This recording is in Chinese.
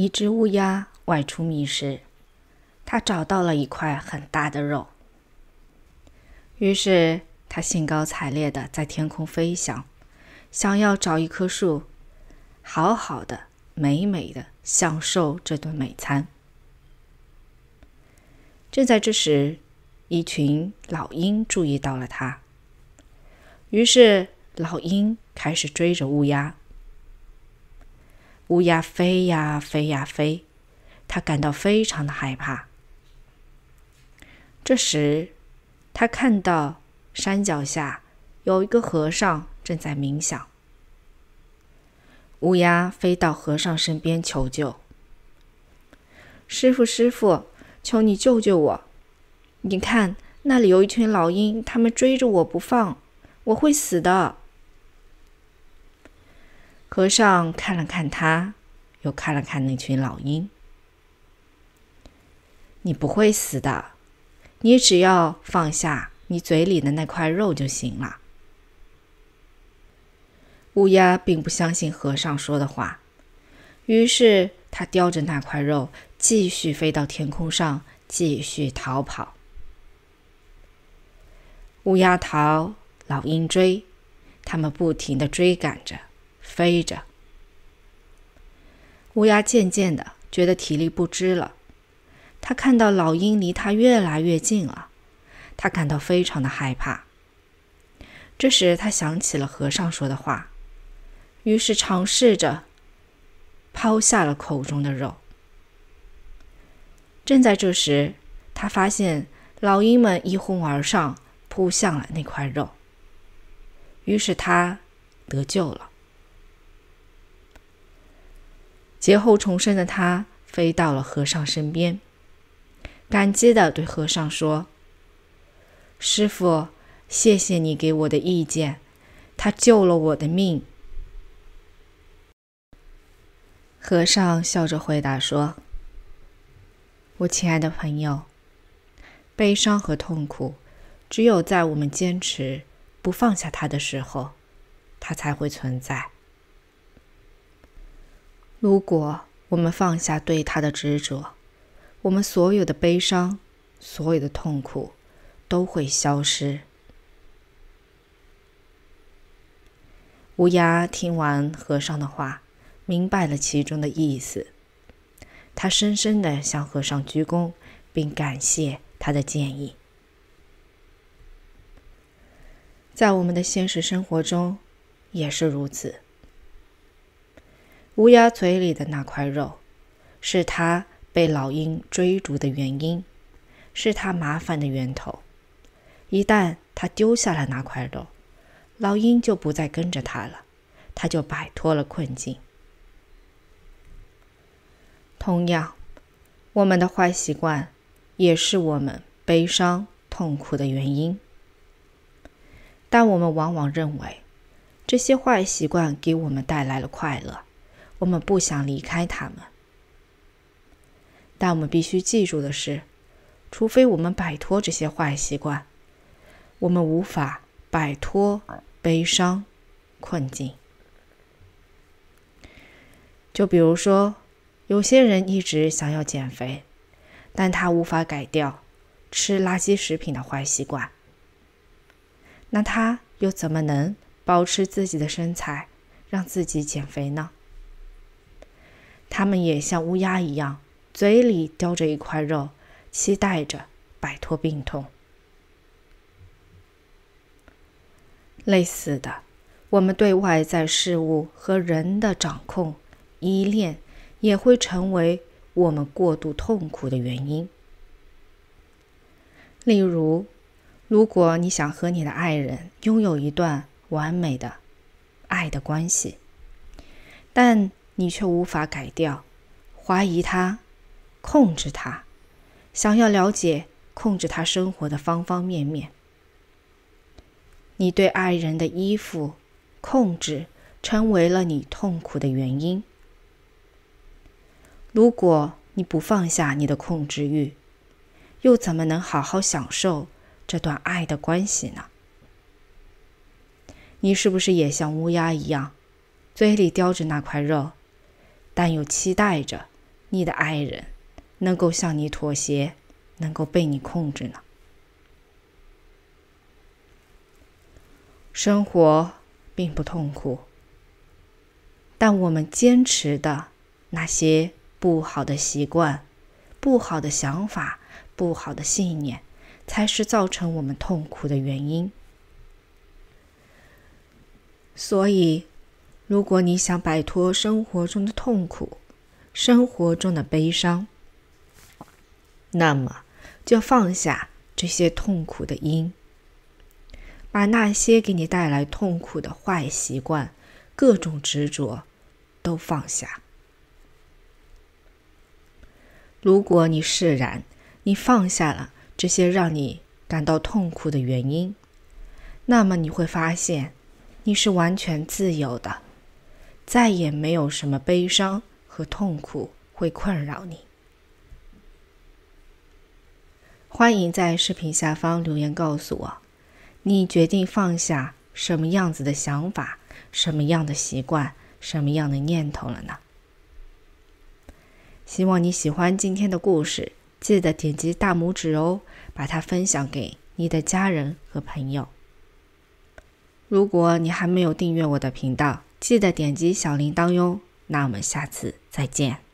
一只乌鸦外出觅食，它找到了一块很大的肉。于是，它兴高采烈的在天空飞翔，想要找一棵树，好好的、美美的享受这顿美餐。正在这时，一群老鹰注意到了它，于是老鹰开始追着乌鸦。乌鸦飞呀飞呀飞，它感到非常的害怕。这时，它看到山脚下有一个和尚正在冥想。乌鸦飞到和尚身边求救：“师傅，师傅，求你救救我！你看，那里有一群老鹰，他们追着我不放，我会死的。”和尚看了看他，又看了看那群老鹰。“你不会死的，你只要放下你嘴里的那块肉就行了。”乌鸦并不相信和尚说的话，于是他叼着那块肉继续飞到天空上，继续逃跑。乌鸦逃，老鹰追，他们不停的追赶着。飞着，乌鸦渐渐的觉得体力不支了。它看到老鹰离它越来越近了，它感到非常的害怕。这时他想起了和尚说的话，于是尝试着抛下了口中的肉。正在这时，他发现老鹰们一哄而上扑向了那块肉。于是他得救了。劫后重生的他飞到了和尚身边，感激的对和尚说：“师傅，谢谢你给我的意见，他救了我的命。”和尚笑着回答说：“我亲爱的朋友，悲伤和痛苦，只有在我们坚持不放下他的时候，它才会存在。”如果我们放下对他的执着，我们所有的悲伤、所有的痛苦都会消失。乌鸦听完和尚的话，明白了其中的意思，他深深的向和尚鞠躬，并感谢他的建议。在我们的现实生活中，也是如此。乌鸦嘴里的那块肉，是他被老鹰追逐的原因，是他麻烦的源头。一旦他丢下了那块肉，老鹰就不再跟着他了，他就摆脱了困境。同样，我们的坏习惯也是我们悲伤痛苦的原因，但我们往往认为这些坏习惯给我们带来了快乐。我们不想离开他们，但我们必须记住的是，除非我们摆脱这些坏习惯，我们无法摆脱悲伤困境。就比如说，有些人一直想要减肥，但他无法改掉吃垃圾食品的坏习惯，那他又怎么能保持自己的身材，让自己减肥呢？他们也像乌鸦一样，嘴里叼着一块肉，期待着摆脱病痛。类似的，我们对外在事物和人的掌控、依恋，也会成为我们过度痛苦的原因。例如，如果你想和你的爱人拥有一段完美的爱的关系，但……你却无法改掉，怀疑他，控制他，想要了解控制他生活的方方面面。你对爱人的依附、控制，成为了你痛苦的原因。如果你不放下你的控制欲，又怎么能好好享受这段爱的关系呢？你是不是也像乌鸦一样，嘴里叼着那块肉？但又期待着你的爱人能够向你妥协，能够被你控制呢？生活并不痛苦，但我们坚持的那些不好的习惯、不好的想法、不好的信念，才是造成我们痛苦的原因。所以。如果你想摆脱生活中的痛苦、生活中的悲伤，那么就放下这些痛苦的因，把那些给你带来痛苦的坏习惯、各种执着都放下。如果你释然，你放下了这些让你感到痛苦的原因，那么你会发现，你是完全自由的。再也没有什么悲伤和痛苦会困扰你。欢迎在视频下方留言告诉我，你决定放下什么样子的想法、什么样的习惯、什么样的念头了呢？希望你喜欢今天的故事，记得点击大拇指哦，把它分享给你的家人和朋友。如果你还没有订阅我的频道。记得点击小铃铛哟！那我们下次再见。